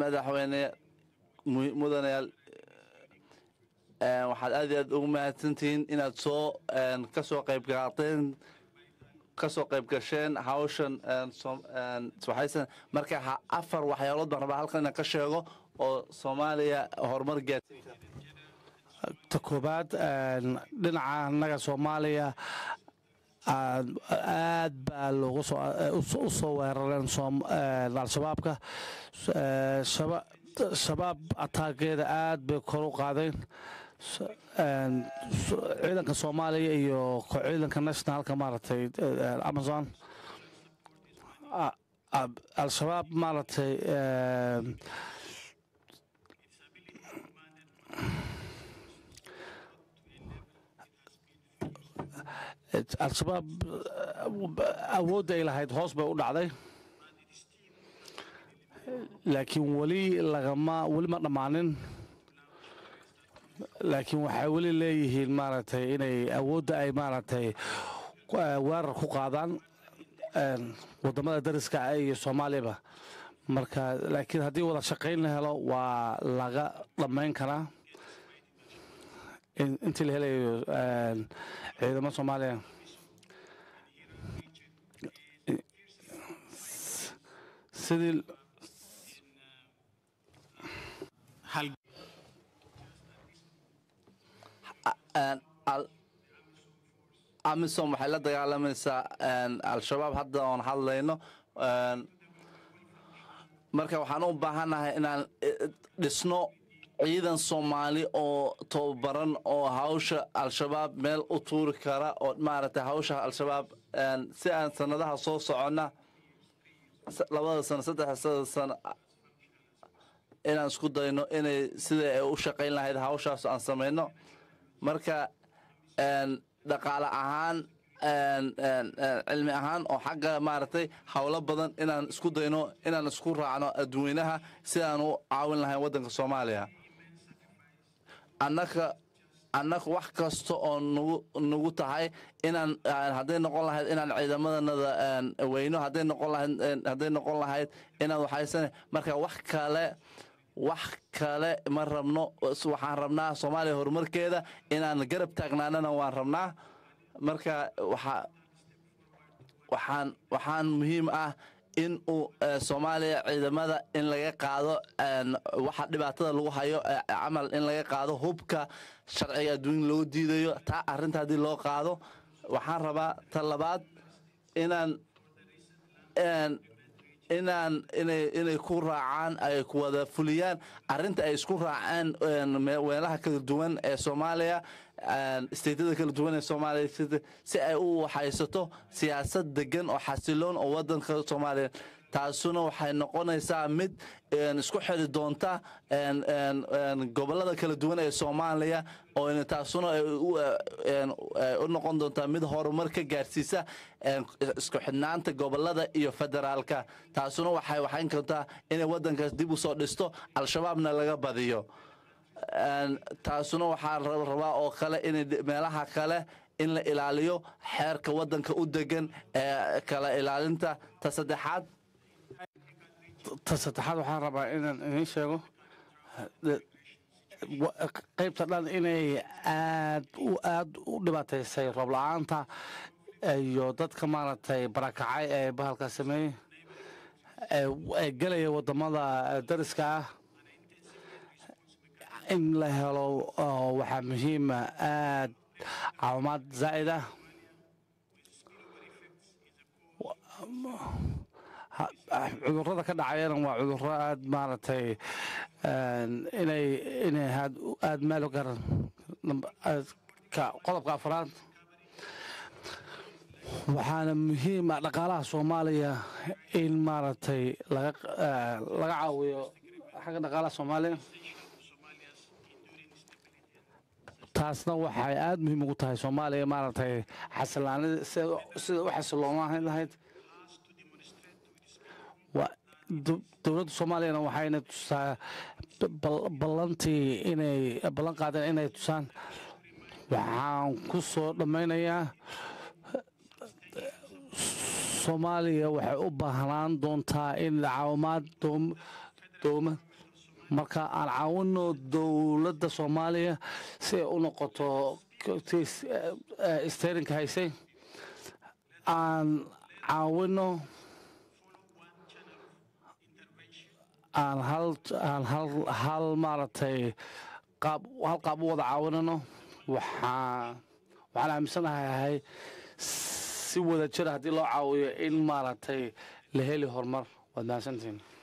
madaxweyne mudanayaal waxaad aad iyo aad ugu mahadsantihiin inaad soo kasoo qayb gaateen kasoo qayb gasheen hawshan waxaysan marka afar waxyaalood baan rabaa halkan inaan ka sheego oo soomaaliya horumar gaarta koobaad dhinaca annaga soomaaliya aad baa loogu soo weerareen eh, al-shabaabka eh, shabaab ataageeda aad bay kor u qaadeen eh, ciidanka soomaaliya iyo ciidanka nationalka maaragtay amazon al-shabaab maaragtay al-shabaab uh, awoodda ay lahayd hoos bay u dhacday laakiin weli lagama weli ma dhammaanin laakiin waxay weli leeyihiin maaragtay inay awoodda ay maaragtay uh, weerar ku qaadaan uh, waddamada dariska ah iyo soomaaliyaba marka laakiin haddii wada shaqayn la helo waa laga dhammayn karaa intii la helayo ciidamo soomaaliya sidii amisom waxay la dagaalamaysaa al-shabaab hadda oon hadlayno marka waxaan u baahannahay inaan dhisno ciidan soomaali oo tobabaran oo hawsha al-shabaab meel u tuuri kara oo maaragtay hawsha al-shabaab si aan sanadaha soo soconna labada sano saddex sada sano inaan isku dayno inay sida ay u shaqayn lahayd hawshaas aan samayno marka dhaqaale ahaan cilmi ahaan oo xagga maaragtay howlo badan inaan isku dayno inaan isku raacno adduweynaha si aan u caawin lahayn waddanka soomaaliya annaka annaga wax kasta oo nugu nagu tahay inaan hadday noqon lahayd inaan ciidamadanada weyno hadday noqon lahayd hadday noqon lahayd inaan waxaysan marka wax kale wax kale ma rabno waxaan rabnaa soomaaliya horumarkeeda inaan garab taagnaanana waan rabnaa marka waxaa waxaan waxaan muhiim ah in uu eh, soomaaliya ciidamada in laga qaado eh, waxa dhibaatada lagu hayo eh, camal in laga qaado hubka sharciga adduun loo diidayo taa arinta haddii loo qaado waxaan rabaa ta labaad inaan inaan inay ku raacaan ay wada fuliyaan arinta ay isku raacaan weelaha kala duwan ee soomaaliya isteytada kala duwan ee soomaaliya si ay u waxaysato siyaasad degan oo xasiloon oo waddanka soomaaliya taasuna waxay noqonaysaa mid isku xiri doonta gobolada kala duwan ee soomaaliya oo taasuna u noqon doontaa mid horumar ka gaarsiisa isku xidnaanta gobolada iyo federaalka taasuna waxay waxayn kartaa inay waddankaas dib u soo dhisto al-shabaabna laga badiyo taasuna waxaa la rabaa oo kale inay meelaha kale in la ilaaliyo xeerka waddanka u degan ee kala ilaalinta ta saddexaad ta saddexaad waxaan rabaa inaan idiin sheego qeybta dhan inay aad aada u dhibaataysay roob la-aanta iyo dadka maaragtay barakacay ee bahalka sameeyey ee gelaya wadamada dariska ah in la helo waxaa muhiima ah, aad caawimaad zaa'id ah cudurada ka dhacayana waa cuduro aad maaragtay inay inay aada meel gar qodobka afraad waxaana muhiim ah dhaqaalaha soomaaliya in maaragtay laga ah, caawiyo xagga dhaqaalaha soomaaliya taasna waxay aada muhiim ugu tahay soomaaliya maaragtay xasilaanid sida u xasiloomahan lahayd dowladda soomaaliyana waxayna tusaa ballantii inay ballan qaadeen inay tusaan waxaan ku soo dhammaynayaa soomaaliya waxay u baahnaan doontaa in caawimaad dooma marka aan caawinno dowladda soomaaliya si ay u noqoto eh, eh, sterinka haysay aan caawinno aan aan hal maaragtay hal qaab u wada caawinano waxaan aaminsanahay si wada jira haddii loo caawiyo in maaragtay la heli horumar waad mahadsantiin